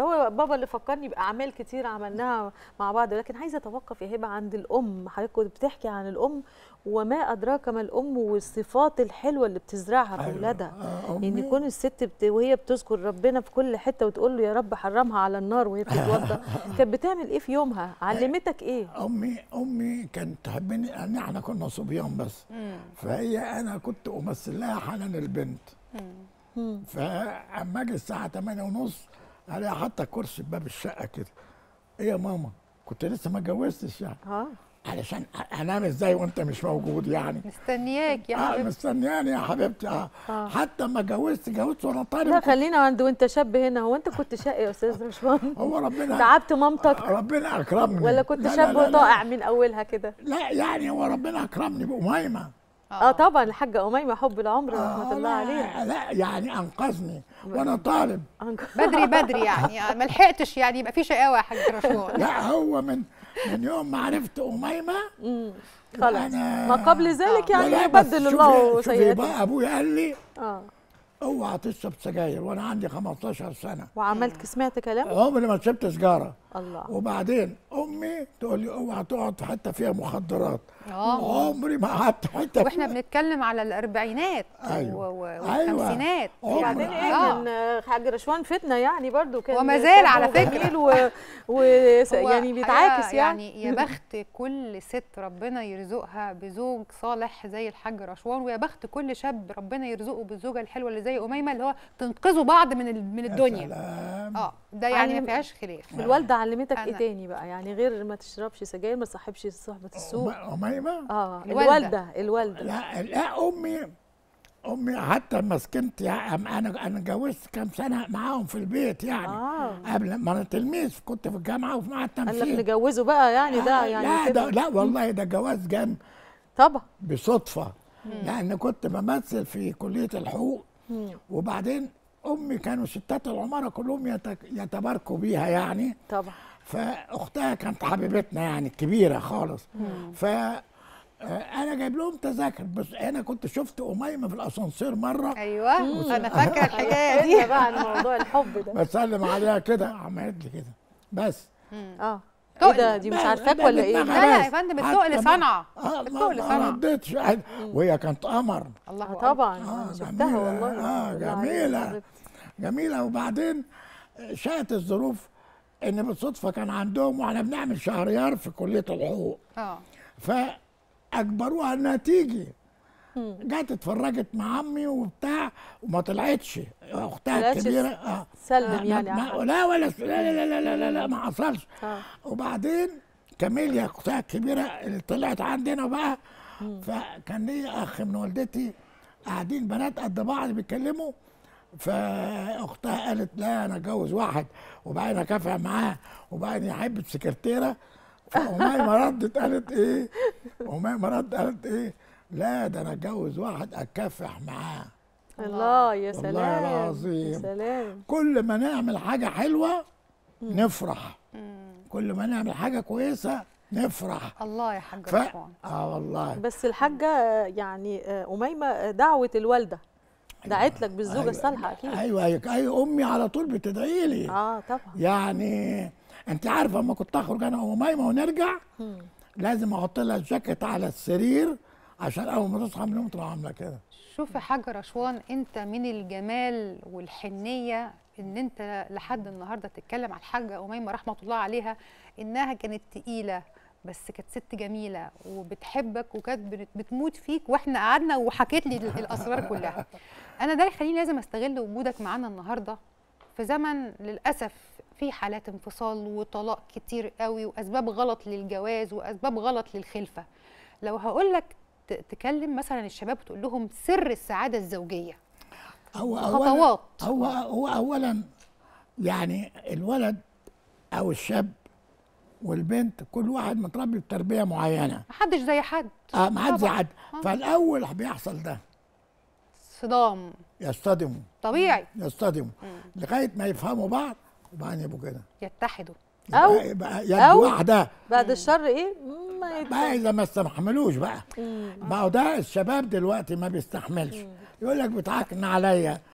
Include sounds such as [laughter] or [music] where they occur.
هو بابا اللي فكرني باعمال كتير عملناها مع بعض لكن عايزه اتوقف يا هبه عند الام حضرتك كنت بتحكي عن الام وما ادراك ما الام والصفات الحلوه اللي بتزرعها في أيوة. اولادها أيوة. يعني يكون الست بت... وهي بتذكر ربنا في كل حته وتقول له يا رب حرمها على النار وهي بتتوضا [laughs] كانت بتعمل ايه في يومها علمتك ايه امي امي كانت تحبني ان يعني احنا كنا صبيان بس فهي انا كنت امثل لها حنان البنت فاما اجي الساعه 8 ونص عليها حاطه كرسي باب الشقه كده ايه يا ماما كنت لسه ما اتجوزتش يعني اه علشان انام ازاي وانت مش موجود يعني مستنياك يا آه، حبيبتي آه مستنياني يا حبيبتي آه. آه. حتى ما اتجوزت جوزت وانا طالب لا خلينا عند وانت شاب هنا هو انت كنت شقي يا استاذ رشوان هو ربنا تعبت مامتك ربنا اكرمني ولا كنت شاب وطائع من اولها كده لا يعني هو ربنا اكرمني باميمه آه. اه طبعا الحاجه اميمه حب العمر رحمه الله آه، عليها لا يعني انقذني وانا طالب [laughs] بدري بدري يعني آه، ما لحقتش يعني يبقى في شقاوه يا حاج رشوان لا هو من من يوم ما عرفت اميمه خلاص ما قبل ذلك يعني بدل الله سيئاتي ابويا قال لي اه اوعى تشرب سجاير وانا عندي 15 سنه وعملت سمعت كلام عمري ما شربت سجاره الله وبعدين امي تقول لي اوعى تقعد في حته فيها مخدرات اه عمري ما قعدت حته واحنا بنتكلم على الاربعينات ايوه, أيوة. والخمسينات أيوة. وبعدين ايه من حاج رشوان فتنه يعني برضو كان وما زال على فكره و... [laughs] و... يعني بيتعاكس يعني يعني يا [laughs] بخت كل ست ربنا يرزقها بزوج صالح زي الحاج رشوان ويا بخت كل شاب ربنا يرزقه بالزوجه الحلوه اللي زي زي اميمه اللي هو تنقذوا بعض من من الدنيا اه ده يعني, يعني ما فيهاش خلاف الوالده يعني علمتك ايه تاني بقى يعني غير ما تشربش سجاير ما تصاحبش صحبه السوق اميمه اه الوالده الوالده لا لا امي امي حتى لما سكنت يعني انا انا اتجوزت كام سنه معاهم في البيت يعني آه. قبل ما انا تلميذ كنت في الجامعه وفي معهد تمثيل قال لك نجوزه بقى يعني ده يعني لا ده لا والله ده جواز جام طبعا بصدفه لان كنت بمثل في كليه الحقوق وبعدين امي كانوا ستات العماره كلهم يتباركوا بيها يعني طبعا فاختها كانت حبيبتنا يعني كبيره خالص ف آه، انا جايب لهم تذاكر بس انا كنت شفت اميمه في الاسانسير مره ايوه انا فاكره [laughs] الحكايه إيه دي بقى موضوع الحب ده بسلم عليها كده عملت لي كده بس اه ايه ده دي مش عارفاك ولا ايه؟ لا لا يا فندم التقل لصنعاء التقل صنعه آه، ما ردتش وهي كانت قمر الله طبعا آه،, آه شفتها والله اه جميله طيب. جميله وبعدين آه، شاءت الظروف ان بالصدفه كان عندهم واحنا بنعمل شهريار في كليه الحقوق اه فاجبروها انها تيجي جت اتفرجت مع عمي وبتاع وما طلعتش اختها الكبيره اه سلم يعني ما لا ولا لا لا لا لا لا, لا ما حصلش آه. وبعدين كاميليا اختها الكبيره اللي طلعت عندنا بقى فكان لي اخ من والدتي قاعدين بنات قد بعض بيتكلموا فاختها قالت لا انا اتجوز واحد وبعدين اكافئ معاه وبعدين يحب السكرتيره فأمي ما ردت قالت ايه؟ أمي ما ردت قالت ايه؟ لا ده انا اتجوز واحد اكافح معاه الله يا سلام والله العظيم يا سلام كل ما نعمل حاجه حلوه نفرح كل ما نعمل حاجه كويسه نفرح الله يا حاج ف... اه والله بس الحاجه يعني آه، اميمه آه، دعوه الوالده دعت أيوة. لك بالزوجه أيوة. الصالحه اكيد ايوه اي أيوة. امي على طول بتدعي لي اه طبعا يعني انت عارفه اما كنت اخرج انا واميمه ونرجع مم. لازم احط لها الجاكيت على السرير عشان اول ما تصحى من النوم تبقى عامله كده شوف يا حاج رشوان انت من الجمال والحنيه ان انت لحد النهارده تتكلم على الحاجه اميمه رحمه الله عليها انها كانت تقيله بس كانت ست جميله وبتحبك وكانت بتموت فيك واحنا قعدنا وحكيت لي الاسرار كلها انا ده يخليني لازم استغل وجودك معانا النهارده في زمن للاسف في حالات انفصال وطلاق كتير قوي واسباب غلط للجواز واسباب غلط للخلفه لو هقول لك تكلم مثلا الشباب وتقول لهم سر السعاده الزوجيه هو خطوات هو هو اولا يعني الولد او الشاب والبنت كل واحد متربي بتربيه معينه محدش زي حد اه محدش زي حد آه. فالاول بيحصل ده صدام يصطدموا طبيعي يصطدموا لغايه ما يفهموا بعض وبعدين يبقوا كده يتحدوا او يبقى يد واحده بعد الشر ايه ما يت... بقى اذا ما استحملوش بقى ما هو ده الشباب دلوقتي ما بيستحملش يقول لك بتعكن عليا